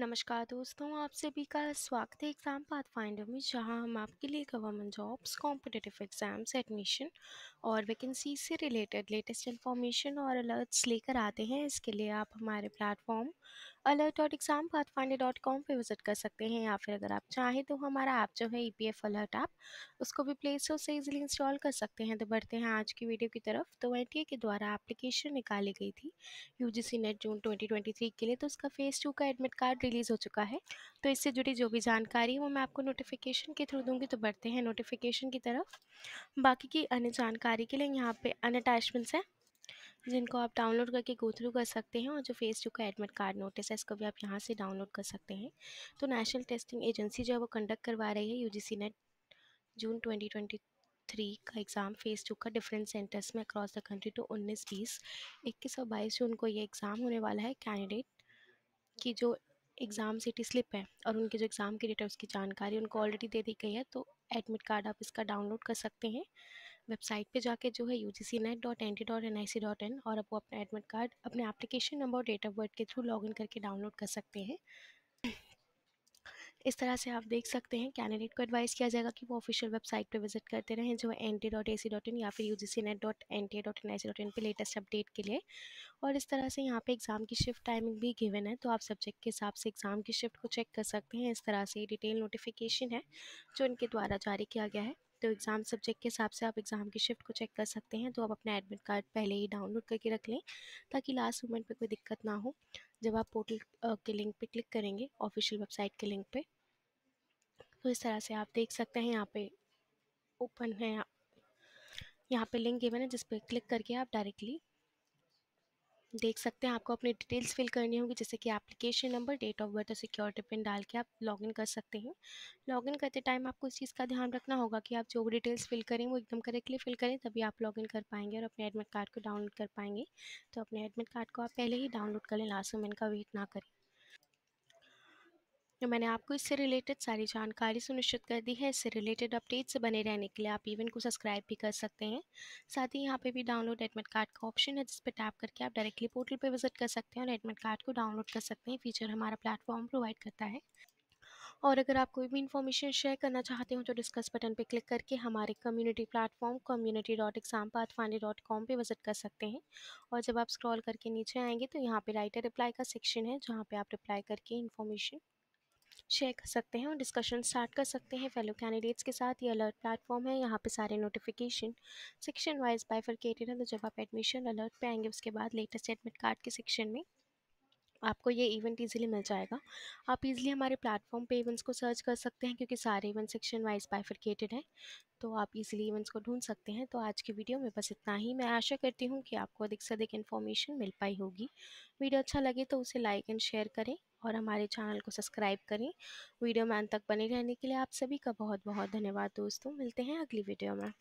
नमस्कार दोस्तों आप सभी का स्वागत है एग्ज़ाम पाथ फाइंडर में जहां हम आपके लिए government jobs competitive exams admission और वैकेंसी से रिलेटेड लेटेस्ट इन्फॉर्मेशन और अलर्ट्स लेकर आते हैं इसके लिए आप हमारे platform alert dot exam finder dot com पर विज़िट कर सकते हैं या फिर अगर आप चाहें तो हमारा ऐप जो है E P F alert app उसको भी प्ले स्टोर से ईजिली इंस्टॉल कर सकते हैं तो बढ़ते हैं आज की वीडियो की तरफ तो एन टी ए के द्वारा एप्लीकेशन निकाली गई थी U G C NET June twenty twenty three के लिए तो उसका फ़ेज़ टू का एडमिट कार्ड रिलीज़ हो चुका है तो इससे जुड़ी जो भी जानकारी है वो मैं आपको नोटिफिकेशन के थ्रू दूँगी तो बढ़ते हैं नोटिफिकेशन की तरफ बाकी की अन्य जानकारी के लिए यहाँ पे अन अटैचमेंट्स हैं जिनको आप डाउनलोड करके गो थ्रू कर सकते हैं और जो फेस टू का एडमिट कार्ड नोटिस है इसको भी आप यहाँ से डाउनलोड कर सकते हैं तो नेशनल टेस्टिंग एजेंसी जो है वो कंडक्ट करवा रही है C NET June twenty three का एग्ज़ाम फेस टू का डिफरेंट सेंटर्स में अक्रॉस द कंट्री टू उन्नीस बीस इक्कीस और बाईस जून को ये एग्ज़ाम होने वाला है कैंडिडेट की जो एग्ज़ाम सीटी स्लिप है और उनके जो एग्ज़ाम की डेट है उसकी जानकारी उनको ऑलरेडी दे दी गई है तो एडमिट कार्ड आप इसका डाउनलोड कर सकते हैं वेबसाइट पे जाके जो है U G C NET dot N T dot N I C dot in और आप वो अपना एडमिट कार्ड अपने एप्लीकेशन नंबर और डेट ऑफ बर्थ के थ्रू लॉग इन करके डाउनलोड कर सकते हैं इस तरह से आप देख सकते हैं कैंडिडेट को एडवाइस किया जाएगा कि वो ऑफिशियल वेबसाइट पर विजिट करते रहें जो N T dot A C dot in या फिर U G C NET dot N T dot N I C dot in पर लेटेस्ट अपडेट के लिए और इस तरह से यहाँ पे एग्ज़ाम की शिफ्ट टाइमिंग भी गिवन है तो आप सब्जेक्ट के हिसाब से एग्ज़ाम की शिफ्ट को चेक कर सकते हैं इस तरह से डिटेल नोटिफिकेशन है जो इनके द्वारा जारी किया गया है तो एग्ज़ाम सब्जेक्ट के हिसाब से आप एग्ज़ाम की शिफ्ट को चेक कर सकते हैं तो आप अपना एडमिट कार्ड पहले ही डाउनलोड करके रख लें ताकि लास्ट मोमेंट पे कोई दिक्कत ना हो जब आप पोर्टल के लिंक पे क्लिक करेंगे ऑफिशियल वेबसाइट के लिंक पे तो इस तरह से आप देख सकते हैं यहाँ पे ओपन है यहाँ पे लिंक गिवन है जिस पर क्लिक करके आप डायरेक्टली देख सकते हैं आपको अपनी डिटेल्स फिल करनी होगी जैसे कि application number date of birth और सिक्योरिटी पिन डाल के आप लॉगिन कर सकते हैं लॉगिन करते टाइम आपको इस चीज़ का ध्यान रखना होगा कि आप जो भी डिटेल्स फिल करें वो एकदम करेक्टली फिल करें तभी आप लॉगिन कर पाएंगे और अपने एडमिट कार्ड को डाउनलोड कर पाएंगे तो अपने एडमिट कार्ड को आप पहले ही डाउनलोड कर लें लास्ट मोमेंट का वेट ना करें तो मैंने आपको इससे रिलेटेड सारी जानकारी सुनिश्चित कर दी है इससे रिलेटेड अपडेट्स बने रहने के लिए आप इवेंट को सब्सक्राइब भी कर सकते हैं साथ ही यहाँ पे भी डाउनलोड एडमिट कार्ड का ऑप्शन है जिस पर टैप करके आप डायरेक्टली पोर्टल पर विजिट कर सकते हैं और एडमिट कार्ड को डाउनलोड कर सकते हैं फीचर हमारा प्लेटफॉर्म प्रोवाइड करता है और अगर आप कोई भी इन्फॉर्मेशन शेयर करना चाहते हो तो डिस्कस बटन पर क्लिक करके हमारे community platform community dot exam path finder dot com पर विजिट कर सकते हैं और जब आप स्क्रॉल करके नीचे आएंगे तो यहाँ पे राइटर रिप्लाई का सेक्शन है जहाँ पे आप रिप्लाई करके इन्फॉर्मेशन शेयर कर सकते हैं और डिस्कशन स्टार्ट कर सकते हैं फेलो कैंडिडेट्स के साथ ये अलर्ट प्लेटफॉर्म है यहाँ पे सारे नोटिफिकेशन सेक्शन वाइज बाइफर्केटेड है तो जब आप एडमिशन अलर्ट पे आएंगे उसके बाद लेटेस्ट एडमिट कार्ड के सेक्शन में आपको ये इवेंट इजीली मिल जाएगा आप इजीली हमारे प्लेटफॉर्म पे इवेंट्स को सर्च कर सकते हैं क्योंकि सारे इवेंट सेक्शन वाइज बाइफिकेटेड हैं तो आप इजीली इवेंट्स को ढूंढ सकते हैं तो आज की वीडियो में बस इतना ही मैं आशा करती हूँ कि आपको अधिक से अधिक इन्फॉर्मेशन मिल पाई होगी वीडियो अच्छा लगे तो उसे लाइक एंड शेयर करें और हमारे चैनल को सब्सक्राइब करें वीडियो में अंत तक बने रहने के लिए आप सभी का बहुत बहुत धन्यवाद दोस्तों मिलते हैं अगली वीडियो में